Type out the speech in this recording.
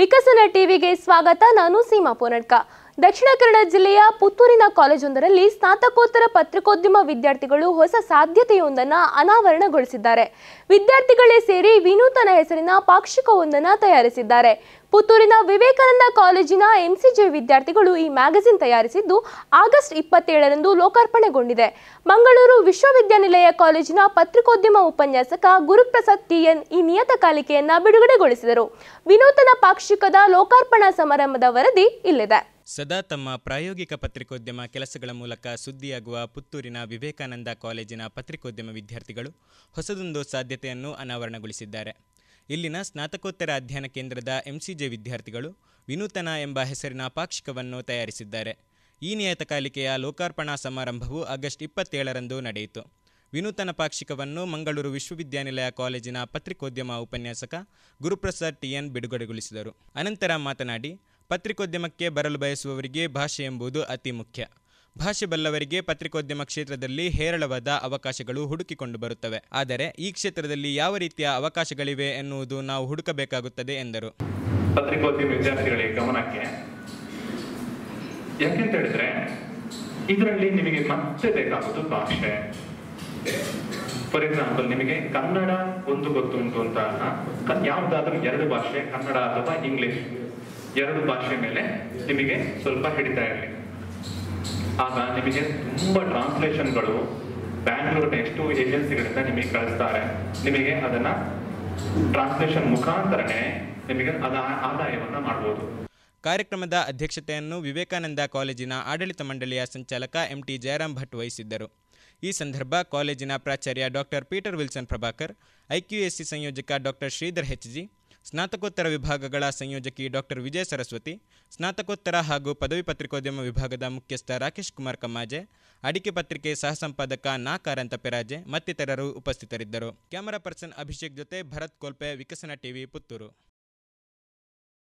ವಿಕಸನ ಟಿವಿಗೆ ಸ್ವಾಗತ ನಾನು ಸೀಮಾ ಪೋನಡ್ಕ ದಕ್ಷಿಣ ಕನ್ನಡ ಜಿಲ್ಲೆಯ ಪುತ್ತೂರಿನ ಕಾಲೇಜೊಂದರಲ್ಲಿ ಸ್ನಾತಕೋತ್ತರ ಪತ್ರಿಕೋದ್ಯಮ ವಿದ್ಯಾರ್ಥಿಗಳು ಹೊಸ ಸಾಧ್ಯತೆಯೊಂದನ್ನು ಅನಾವರಣಗೊಳಿಸಿದ್ದಾರೆ ವಿದ್ಯಾರ್ಥಿಗಳೇ ಸೇರಿ ವಿನೂತನ ಹೆಸರಿನ ಪಾಕ್ಷಿಕವೊಂದನ್ನು ತಯಾರಿಸಿದ್ದಾರೆ ಪುತ್ತೂರಿನ ವಿವೇಕಾನಂದ ಕಾಲೇಜಿನ ಎಂಸಿಜೆ ವಿದ್ಯಾರ್ಥಿಗಳು ಈ ಮ್ಯಾಗಝಿನ್ ತಯಾರಿಸಿದ್ದು ಆಗಸ್ಟ್ ಇಪ್ಪತ್ತೇಳರಂದು ಲೋಕಾರ್ಪಣೆಗೊಂಡಿದೆ ಮಂಗಳೂರು ವಿಶ್ವವಿದ್ಯಾನಿಲಯ ಕಾಲೇಜಿನ ಪತ್ರಿಕೋದ್ಯಮ ಉಪನ್ಯಾಸಕ ಗುರುಪ್ರಸಾದ್ ಟಿಎನ್ ಈ ನಿಯತಕಾಲಿಕೆಯನ್ನು ಬಿಡುಗಡೆಗೊಳಿಸಿದರು ವಿನೂತನ ಪಾಕ್ಷಿಕದ ಲೋಕಾರ್ಪಣಾ ಸಮಾರಂಭದ ವರದಿ ಇಲ್ಲಿದೆ ಸದಾ ತಮ್ಮ ಪ್ರಾಯೋಗಿಕ ಪತ್ರಿಕೋದ್ಯಮ ಕೆಲಸಗಳ ಮೂಲಕ ಸುದ್ದಿಯಾಗುವ ಪುತ್ತೂರಿನ ವಿವೇಕಾನಂದ ಕಾಲೇಜಿನ ಪತ್ರಿಕೋದ್ಯಮ ವಿದ್ಯಾರ್ಥಿಗಳು ಹೊಸದೊಂದು ಸಾಧ್ಯತೆಯನ್ನು ಅನಾವರಣಗೊಳಿಸಿದ್ದಾರೆ ಇಲ್ಲಿನ ಸ್ನಾತಕೋತ್ತರ ಅಧ್ಯಯನ ಕೇಂದ್ರದ ಎಂಸಿಜೆ ವಿದ್ಯಾರ್ಥಿಗಳು ವಿನೂತನ ಎಂಬ ಹೆಸರಿನ ಪಾಕ್ಷಿಕವನ್ನು ತಯಾರಿಸಿದ್ದಾರೆ ಈ ನಿಯತಕಾಲಿಕೆಯ ಲೋಕಾರ್ಪಣಾ ಸಮಾರಂಭವು ಆಗಸ್ಟ್ ಇಪ್ಪತ್ತೇಳರಂದು ನಡೆಯಿತು ವಿನೂತನ ಪಾಕ್ಷಿಕವನ್ನು ಮಂಗಳೂರು ವಿಶ್ವವಿದ್ಯಾನಿಲಯ ಕಾಲೇಜಿನ ಪತ್ರಿಕೋದ್ಯಮ ಉಪನ್ಯಾಸಕ ಗುರುಪ್ರಸಾದ್ ಟಿಎನ್ ಬಿಡುಗಡೆಗೊಳಿಸಿದರು ಅನಂತರ ಮಾತನಾಡಿ ಪತ್ರಿಕೋದ್ಯಮಕ್ಕೆ ಬರಲು ಬಯಸುವವರಿಗೆ ಭಾಷೆ ಎಂಬುದು ಅತಿ ಮುಖ್ಯ ಭಾಷೆ ಬಲ್ಲವರಿಗೆ ಪತ್ರಿಕೋದ್ಯಮ ಕ್ಷೇತ್ರದಲ್ಲಿ ಹೇರಳವಾದ ಅವಕಾಶಗಳು ಹುಡುಕಿಕೊಂಡು ಬರುತ್ತವೆ ಆದರೆ ಈ ಕ್ಷೇತ್ರದಲ್ಲಿ ಯಾವ ರೀತಿಯ ಅವಕಾಶಗಳಿವೆ ಎನ್ನುವುದು ನಾವು ಹುಡುಕಬೇಕಾಗುತ್ತದೆ ಎಂದರು ಪತ್ರಿಕೋದ್ಯಮ ವಿದ್ಯಾರ್ಥಿಗಳಿಗೆ ಗಮನಕ್ಕೆ ಯಾಕೆಂತ ಹೇಳಿದ್ರೆ ಇದರಲ್ಲಿ ನಿಮಗೆ ಮತ್ತೆ ಬೇಕಾಗುವುದು ಭಾಷೆ ಫಾರ್ ಎಕ್ಸಾಂಪಲ್ ನಿಮಗೆ ಕನ್ನಡ ಒಂದು ಗೊತ್ತುಂಟು ಅಂತ ಯಾವುದಾದ್ರೂ ಎರಡು ಭಾಷೆ ಕನ್ನಡ ಅಥವಾ ಇಂಗ್ಲಿಷ್ ಎರಡು ಭಾಷೆ ಮೇಲೆ ನಿಮಗೆ ಸ್ವಲ್ಪ ಹಿಡಿತಾ ಇರಲಿ ಆಗ ನಿಮಗೆ ತುಂಬ ಟ್ರಾನ್ಸ್ಲೇಷನ್ಗಳು ಬ್ಯಾಂಗ್ಳೂರಿನ ಎಷ್ಟು ಏಜೆನ್ಸಿಗಳಿಂದ ನಿಮಗೆ ಕಳಿಸ್ತಾರೆ ನಿಮಗೆ ಅದನ್ನ ಟ್ರಾನ್ಸ್ಲೇಷನ್ ಮುಖಾಂತರನೇ ನಿಮಗೆ ಅದ ಆದಾಯವನ್ನು ಮಾಡಬಹುದು ಕಾರ್ಯಕ್ರಮದ ಅಧ್ಯಕ್ಷತೆಯನ್ನು ವಿವೇಕಾನಂದ ಕಾಲೇಜಿನ ಆಡಳಿತ ಮಂಡಳಿಯ ಸಂಚಾಲಕ ಎಂಟಿ ಜಯರಾಮ್ ಭಟ್ ವಹಿಸಿದ್ದರು ಈ ಸಂದರ್ಭ ಕಾಲೇಜಿನ ಪ್ರಾಚಾರ್ಯ doctor Peter Wilson Prabhakar IQAC ಸಂಯೋಜಕ ಡಾಕ್ಟರ್ ಶ್ರೀಧರ್ ಹೆಚ್ಜಿ ಸ್ನಾತಕೋತ್ತರ ವಿಭಾಗಗಳ ಸಂಯೋಜಕಿ ಡಾಕ್ಟರ್ ವಿಜಯ ಸರಸ್ವತಿ ಸ್ನಾತಕೋತ್ತರ ಹಾಗೂ ಪದವಿ ಪತ್ರಿಕೋದ್ಯಮ ವಿಭಾಗದ ಮುಖ್ಯಸ್ಥ ರಾಕೇಶ್ ಕುಮಾರ್ ಕಮ್ಮಾಜೆ ಅಡಿಕೆ ಪತ್ರಿಕೆ ಸಹ ಸಂಪಾದಕ ನಾ ಕಾರಂತ ಪೆರಾಜೆ ಮತ್ತಿತರರು ಉಪಸ್ಥಿತರಿದ್ದರು ಕ್ಯಾಮರಾ ಪರ್ಸನ್ ಅಭಿಷೇಕ್ ಜೊತೆ ಭರತ್ ಕೋಲ್ಪೆ ವಿಕಸನ ಟಿವಿ ಪುತ್ತೂರು